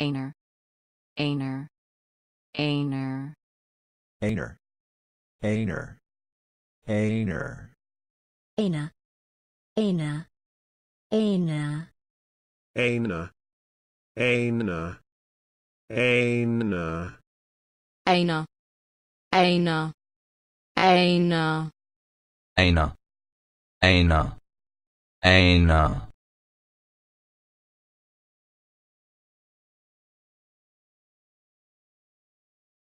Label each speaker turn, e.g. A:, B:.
A: Aner. Aner. Aner. Aner. Aner. Aner. Aner. Aner. Aner. Aner. Aner. Aner. Aner. Aner. Aner. Aner. Aner. Aner.